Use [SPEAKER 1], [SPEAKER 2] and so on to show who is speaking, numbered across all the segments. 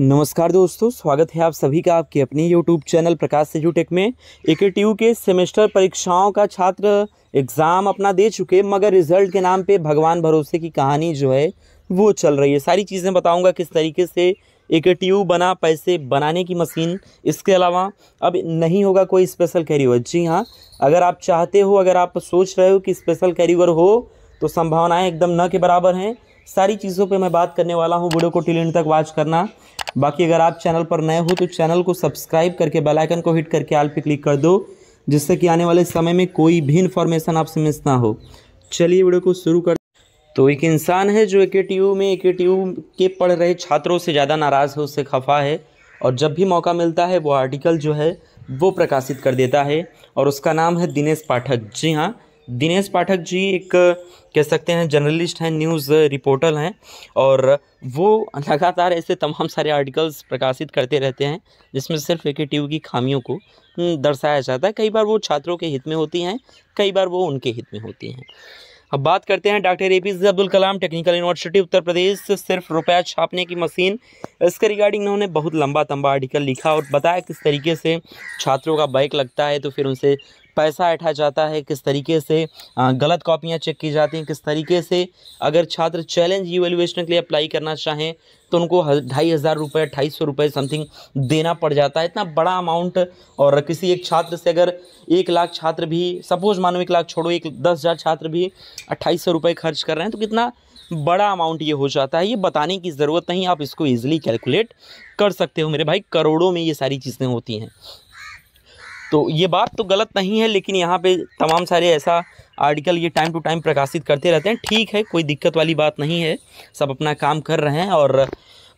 [SPEAKER 1] नमस्कार दोस्तों स्वागत है आप सभी का आपके अपने यूट्यूब चैनल प्रकाश से टेक में ए के सेमेस्टर परीक्षाओं का छात्र एग्ज़ाम अपना दे चुके मगर रिजल्ट के नाम पे भगवान भरोसे की कहानी जो है वो चल रही है सारी चीज़ें बताऊंगा किस तरीके से एक ट्यूब बना पैसे बनाने की मशीन इसके अलावा अब नहीं होगा कोई स्पेशल कैरीवर जी हाँ अगर आप चाहते हो अगर आप सोच रहे हो कि स्पेशल कैरीवर हो तो संभावनाएँ एकदम न के बराबर हैं सारी चीज़ों पे मैं बात करने वाला हूँ वीडियो को टिल तक वॉच करना बाकी अगर आप चैनल पर नए हो तो चैनल को सब्सक्राइब करके बेल आइकन को हिट करके आल पे क्लिक कर दो जिससे कि आने वाले समय में कोई भी इन्फॉर्मेशन आपसे मिस ना हो चलिए वीडियो को शुरू कर तो एक इंसान है जो ए में ए के पढ़ रहे छात्रों से ज़्यादा नाराज़ है उससे खफा है और जब भी मौका मिलता है वो आर्टिकल जो है वो प्रकाशित कर देता है और उसका नाम है दिनेश पाठक जी हाँ दिनेश पाठक जी एक कह सकते हैं जर्नलिस्ट हैं न्यूज़ रिपोर्टर हैं और वो लगातार ऐसे तमाम सारे आर्टिकल्स प्रकाशित करते रहते हैं जिसमें सिर्फ एक ही की खामियों को हम्म, दर्शाया जाता है कई बार वो छात्रों के हित में होती हैं कई बार वो उनके हित में होती हैं अब बात करते हैं doctor A P J Abdul Kalam technical university Uttar Pradesh सिर्फ रुपया छापने की मशीन इसके रिगार्डिंग उन्होंने बहुत लंबा तंबा आर्टिकल लिखा और बताया किस तरीके से छात्रों का बाइक लगता है तो फिर उनसे पैसा ऐठा जाता है किस तरीके से गलत कॉपियाँ चेक की जाती हैं किस तरीके से अगर छात्र चैलेंज यू के लिए अप्लाई करना चाहें तो उनको ढाई हज़ार रुपये अट्ठाईस सौ रुपये समथिंग देना पड़ जाता है इतना बड़ा अमाउंट और किसी एक छात्र से अगर एक लाख छात्र भी सपोज़ मानो एक लाख छोड़ो एक दस हज़ार छात्र भी अट्ठाईस सौ रुपये खर्च कर रहे हैं तो कितना बड़ा अमाउंट ये हो जाता है ये बताने की ज़रूरत नहीं आप इसको ईजिली कैलकुलेट कर सकते हो मेरे भाई करोड़ों में ये सारी चीज़ें होती हैं तो ये बात तो गलत नहीं है लेकिन यहाँ पे तमाम सारे ऐसा आर्टिकल ये टाइम टू टाइम प्रकाशित करते रहते हैं ठीक है कोई दिक्कत वाली बात नहीं है सब अपना काम कर रहे हैं और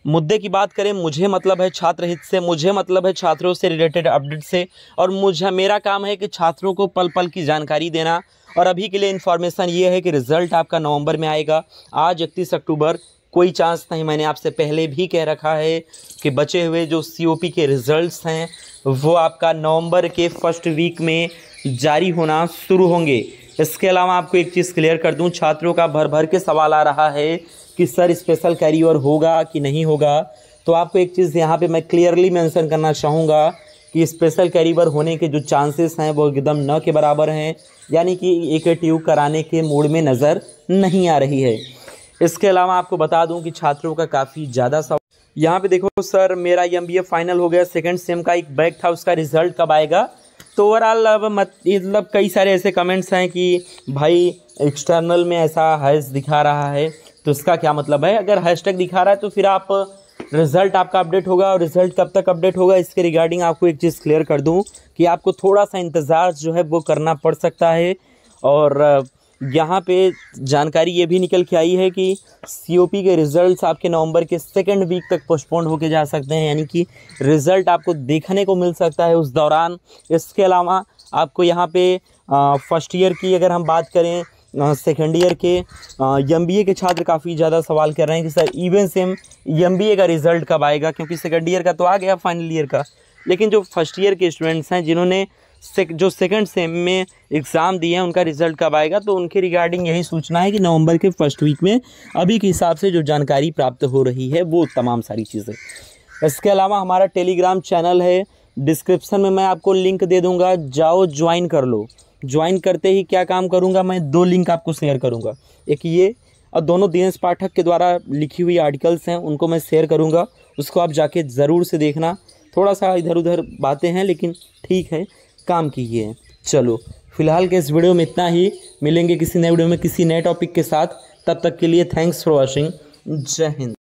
[SPEAKER 1] मुद्दे की बात करें मुझे मतलब है छात्र हित से मुझे मतलब है छात्रों से रिलेटेड अपडेट से और मुझे मेरा काम है कि छात्रों को पल पल की जानकारी देना और अभी के लिए इन्फॉर्मेशन ये है कि रिज़ल्ट आपका नवंबर में आएगा आज इकतीस अक्टूबर कोई चांस नहीं मैंने आपसे पहले भी कह रखा है कि बचे हुए जो सी के रिज़ल्ट्स हैं वो आपका नवंबर के फर्स्ट वीक में जारी होना शुरू होंगे इसके अलावा आपको एक चीज़ क्लियर कर दूं छात्रों का भर भर के सवाल आ रहा है कि सर स्पेशल कैरी होगा कि नहीं होगा तो आपको एक चीज़ यहाँ पे मैं क्लियरली मेंशन करना चाहूँगा कि स्पेशल कैरी होने के जो चांसेस हैं वो एकदम न के बराबर हैं यानी कि एक ट्यू कराने के मूड में नज़र नहीं आ रही है इसके अलावा आपको बता दूं कि छात्रों का काफ़ी ज़्यादा सवाल यहाँ पे देखो सर मेरा एम फाइनल हो गया सेकंड सेम का एक बैग था उसका रिजल्ट कब आएगा तो ओवरऑल अब मतलब कई सारे ऐसे कमेंट्स हैं कि भाई एक्सटर्नल में ऐसा हैश दिखा रहा है तो इसका क्या मतलब है अगर हैशटैग दिखा रहा है तो फिर आप रिजल्ट आपका अपडेट होगा और रिजल्ट कब तक अपडेट होगा इसके रिगार्डिंग आपको एक चीज़ क्लियर कर दूँ कि आपको थोड़ा सा इंतज़ार जो है वो करना पड़ सकता है और यहाँ पे जानकारी ये भी निकल के आई है कि सी के रिज़ल्ट्स आपके नवंबर के सेकेंड वीक तक पोस्टपोन होके जा सकते हैं यानी कि रिज़ल्ट आपको देखने को मिल सकता है उस दौरान इसके अलावा आपको यहाँ पे फर्स्ट ईयर की अगर हम बात करें सेकेंड ईयर के एम के छात्र काफ़ी ज़्यादा सवाल कर रहे हैं कि सर इवन सेम एम का रिज़ल्ट कब आएगा क्योंकि सेकेंड ईयर का तो आ गया फाइनल ईयर का लेकिन जो फर्स्ट ईयर के स्टूडेंट्स हैं जिन्होंने सेक जो सेकंड सेम में एग्ज़ाम दिए हैं उनका रिज़ल्ट कब आएगा तो उनके रिगार्डिंग यही सूचना है कि नवंबर के फर्स्ट वीक में अभी के हिसाब से जो जानकारी प्राप्त हो रही है वो तमाम सारी चीज़ें इसके अलावा हमारा टेलीग्राम चैनल है डिस्क्रिप्सन में मैं आपको लिंक दे दूँगा जाओ ज्वाइन कर लो ज्वाइन करते ही क्या काम करूँगा मैं दो लिंक आपको शेयर करूँगा एक ये और दोनों दिनेश पाठक के द्वारा लिखी हुई आर्टिकल्स हैं उनको मैं शेयर करूँगा उसको आप जाके ज़रूर से देखना थोड़ा सा इधर उधर बातें हैं लेकिन ठीक है काम कीजिए हैं चलो फिलहाल के इस वीडियो में इतना ही मिलेंगे किसी नए वीडियो में किसी नए टॉपिक के साथ तब तक के लिए थैंक्स फॉर वॉचिंग जय हिंद